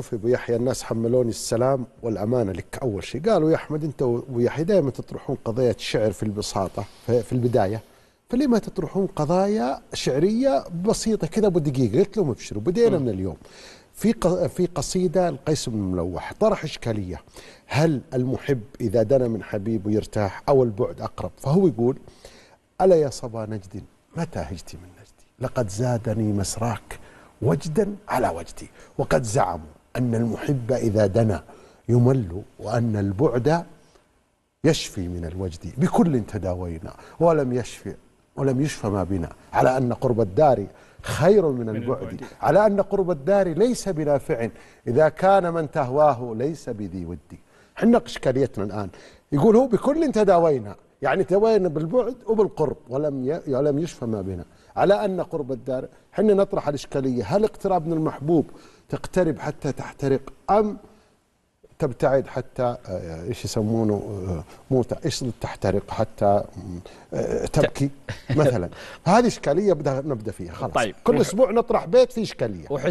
شوف يا ابو يحيى الناس حملوني السلام والامانه لك اول شيء قالوا يا احمد انت ويحيى يحيى دائما تطرحون قضايا الشعر في البساطه في البدايه فلما تطرحون قضايا شعريه بسيطه كذا ابو دقيقه قلت لهم ابشروا بدينا من اليوم في في قصيده لقيس بن ملوح طرح اشكاليه هل المحب اذا دنا من حبيبه يرتاح او البعد اقرب فهو يقول الا يا صبا نجد متى هجتي من نجدي لقد زادني مسراك وجدا على وجدي وقد زعموا أن المحب إذا دنا يمل وأن البعد يشفي من الوجد بكل تداوينا ولم يشفي ولم يشفى ما بنا على أن قرب الدار خير من, البعد. البعد على أن قرب الدار ليس بنافع إذا كان من تهواه ليس بذي ودي حنا إشكاليتنا الآن يقول هو بكل تداوينا يعني توين بالبعد وبالقرب ولم ولم يشفى ما بنا على أن قرب الدار حنا نطرح الإشكالية هل اقتراب من المحبوب تقترب حتى تحترق أم تبتعد حتى آه، ايش يسمونه آه، مو ايش تحترق حتى آه، تبكي مثلا هذه اشكاليه بدها نبدا فيها خلاص طيب. كل اسبوع نطرح بيت في اشكاليه